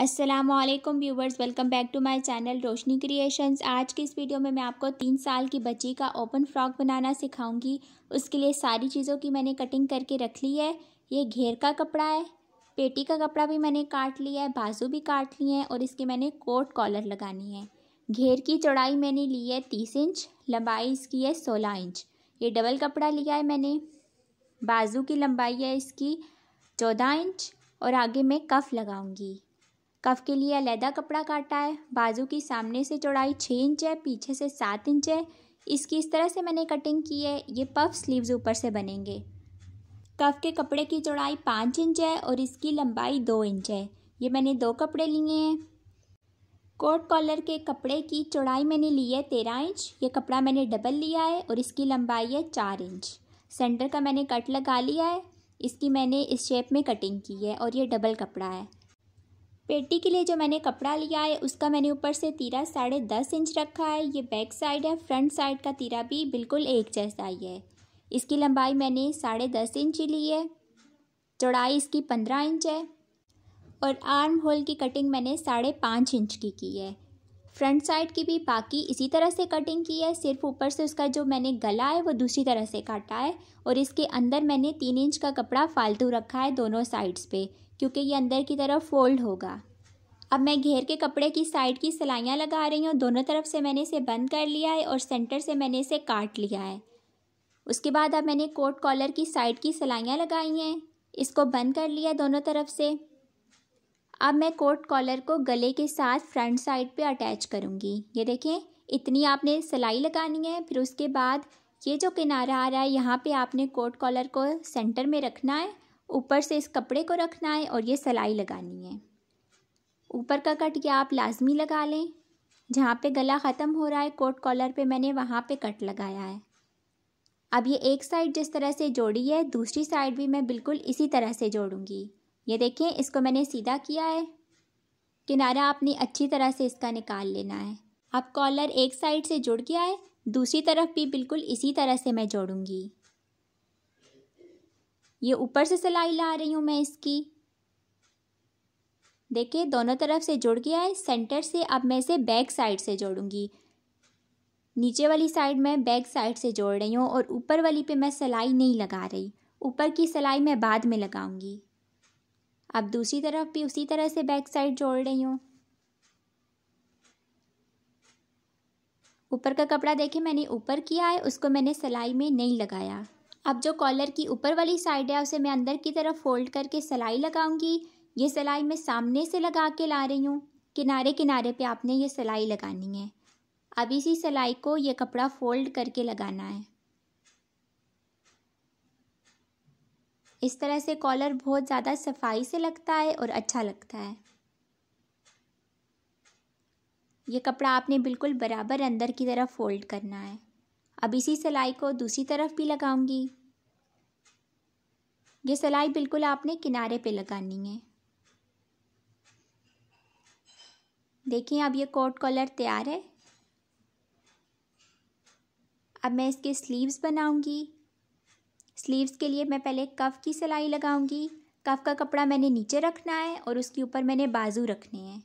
Aslam viewers welcome back to my channel Roshni creations आज की इस वीडियो में मैं आपको तीन साल की बच्ची का ओपन फ्रॉक बनाना सिखाऊंगी उसके लिए सारी चीज़ों की मैंने कटिंग करके रख ली है ये घेर का कपड़ा है पेटी का कपड़ा भी मैंने काट लिया है बाजू भी काट लिए हैं और इसके मैंने कोट कॉलर लगानी है घेर की चौड़ाई मैंने ली है तीस इंच लंबाई इसकी है सोलह इंच ये डबल कपड़ा लिया है मैंने बाजू की लंबाई है इसकी चौदह इंच और आगे मैं कफ लगाऊंगी कफ के लिए अलहदा कपड़ा काटा है बाजू की सामने से चौड़ाई छः इंच है पीछे से सात इंच है इसकी इस तरह से मैंने कटिंग की है ये पफ स्लीव्स ऊपर से बनेंगे कफ के कपड़े की चौड़ाई पाँच इंच है और इसकी लंबाई दो इंच है ये मैंने दो कपड़े लिए हैं कोट कॉलर के कपड़े की चौड़ाई मैंने ली है तेरह इंच ये कपड़ा मैंने डबल लिया है और इसकी लंबाई है चार इंच सेंटर का मैंने कट लगा लिया है इसकी मैंने इस शेप में कटिंग की है और ये डबल कपड़ा है पेटी के लिए जो मैंने कपड़ा लिया है उसका मैंने ऊपर से तीरा साढ़े दस इंच रखा है ये बैक साइड है फ्रंट साइड का तीरा भी बिल्कुल एक जैसा ही है इसकी लंबाई मैंने साढ़े दस इंच ली है चौड़ाई इसकी पंद्रह इंच है और आर्म होल की कटिंग मैंने साढ़े पाँच इंच की की है फ्रंट साइड की भी बाकी इसी तरह से कटिंग की है सिर्फ ऊपर से उसका जो मैंने गला है वो दूसरी तरह से काटा है और इसके अंदर मैंने तीन इंच का कपड़ा फालतू रखा है दोनों साइड्स पे क्योंकि ये अंदर की तरफ फोल्ड होगा अब मैं घेर के कपड़े की साइड की सिलाइयाँ लगा रही हूँ दोनों तरफ से मैंने इसे बंद कर लिया है और सेंटर से मैंने इसे काट लिया है उसके बाद अब मैंने कोट कॉलर की साइड की सिलाइयाँ लगाई हैं इसको बंद कर लिया दोनों तरफ से अब मैं कोट कॉलर को गले के साथ फ्रंट साइड पे अटैच करूँगी ये देखें इतनी आपने सिलाई लगानी है फिर उसके बाद ये जो किनारा आ रहा है यहाँ पे आपने कोट कॉलर को सेंटर में रखना है ऊपर से इस कपड़े को रखना है और ये सिलाई लगानी है ऊपर का कट या आप लाजमी लगा लें जहाँ पे गला ख़त्म हो रहा है कोट कॉलर पे मैंने वहाँ पे कट लगाया है अब ये एक साइड जिस तरह से जोड़ी है दूसरी साइड भी मैं बिल्कुल इसी तरह से जोड़ूंगी ये देखें इसको मैंने सीधा किया है किनारा आपने अच्छी तरह से इसका निकाल लेना है अब कॉलर एक साइड से जुड़ गया है दूसरी तरफ भी बिल्कुल इसी तरह से मैं जोड़ूंगी ये ऊपर से सिलाई ला रही हूँ मैं इसकी देखिए दोनों तरफ से जुड़ गया है सेंटर से अब मैं इसे बैक साइड से जोड़ूंगी नीचे वाली साइड मैं बैक साइड से जोड़ रही हूँ और ऊपर वाली पे मैं सिलाई नहीं लगा रही ऊपर की सिलाई मैं बाद में लगाऊंगी अब दूसरी तरफ भी उसी तरह से बैक साइड जोड़ रही हूँ ऊपर का कपड़ा देखे मैंने ऊपर किया है उसको मैंने सिलाई में नहीं लगाया अब जो कॉलर की ऊपर वाली साइड है उसे मैं अंदर की तरफ फोल्ड करके सिलाई लगाऊंगी ये सिलाई मैं सामने से लगा के ला रही हूँ किनारे किनारे पे आपने ये सिलाई लगानी है अब इसी सिलाई को ये कपड़ा फोल्ड करके लगाना है इस तरह से कॉलर बहुत ज़्यादा सफाई से लगता है और अच्छा लगता है ये कपड़ा आपने बिल्कुल बराबर अंदर की तरफ फोल्ड करना है अब इसी सिलाई को दूसरी तरफ भी लगाऊंगी ये सिलाई बिल्कुल आपने किनारे पे लगानी है देखिए अब ये कोट कॉलर तैयार है अब मैं इसके स्लीव्स बनाऊंगी स्लीव्स के लिए मैं पहले कफ़ की सिलाई लगाऊंगी कफ़ का कपड़ा मैंने नीचे रखना है और उसके ऊपर मैंने बाजू रखने हैं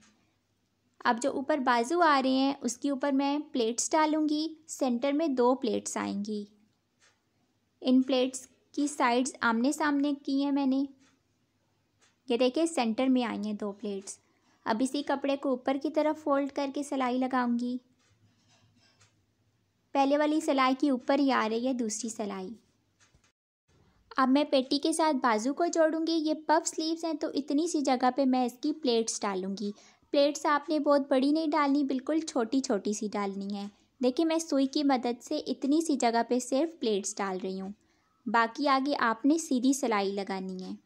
अब जो ऊपर बाजू आ रहे हैं उसके ऊपर मैं प्लेट्स डालूंगी सेंटर में दो प्लेट्स आएंगी इन प्लेट्स की साइड्स आमने सामने की हैं मैंने ये देखिए सेंटर में आई हैं दो प्लेट्स अब इसी कपड़े को ऊपर की तरफ फोल्ड करके सिलाई लगाऊंगी पहले वाली सिलाई की ऊपर ही आ रही है दूसरी सिलाई अब मैं पेटी के साथ बाजू को जोड़ूंगी ये पफ स्लीव्स हैं तो इतनी सी जगह पे मैं इसकी प्लेट्स डालूंगी प्लेट्स आपने बहुत बड़ी नहीं डालनी बिल्कुल छोटी छोटी सी डालनी है देखिए मैं सुई की मदद से इतनी सी जगह पे सिर्फ प्लेट्स डाल रही हूँ बाकी आगे आपने सीधी सिलाई लगानी है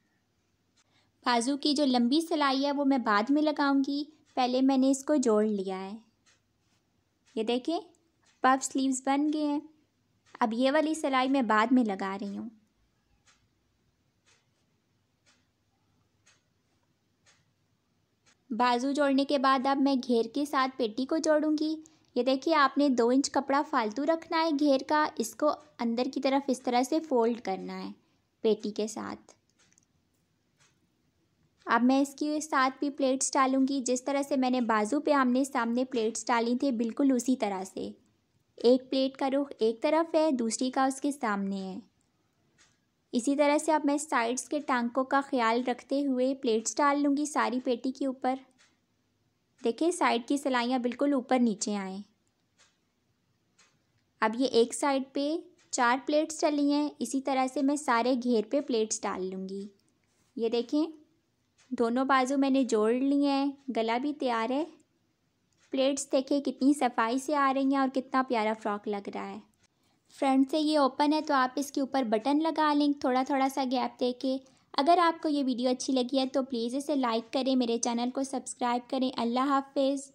बाजू की जो लंबी सिलाई है वो मैं बाद में लगाऊंगी पहले मैंने इसको जोड़ लिया है ये देखें पफ स्लीव्स बन गए हैं अब ये वाली सिलाई मैं बाद में लगा रही हूँ बाजू जोड़ने के बाद अब मैं घेर के साथ पेटी को जोड़ूंगी ये देखिए आपने दो इंच कपड़ा फालतू रखना है घेर का इसको अंदर की तरफ इस तरह से फोल्ड करना है पेटी के साथ अब मैं इसके साथ भी प्लेट्स डालूंगी जिस तरह से मैंने बाजू पे आमने सामने प्लेट्स डाली थी बिल्कुल उसी तरह से एक प्लेट का रुख एक तरफ है दूसरी का उसके सामने है इसी तरह से अब मैं साइड्स के टांकों का ख्याल रखते हुए प्लेट्स डाल लूँगी सारी पेटी के ऊपर देखिए साइड की सिलाइयाँ बिल्कुल ऊपर नीचे आएँ अब ये एक साइड पे चार प्लेट्स डली हैं इसी तरह से मैं सारे घेर पे प्लेट्स डाल लूँगी ये देखें दोनों बाजू मैंने जोड़ लिए हैं गला भी तैयार है प्लेट्स देखिए कितनी सफाई से आ रही हैं और कितना प्यारा फ्रॉक लग रहा है फ्रंट से ये ओपन है तो आप इसके ऊपर बटन लगा लें थोड़ा थोड़ा सा गैप दे के अगर आपको ये वीडियो अच्छी लगी है तो प्लीज़ इसे लाइक करें मेरे चैनल को सब्सक्राइब करें अल्लाह हाफिज़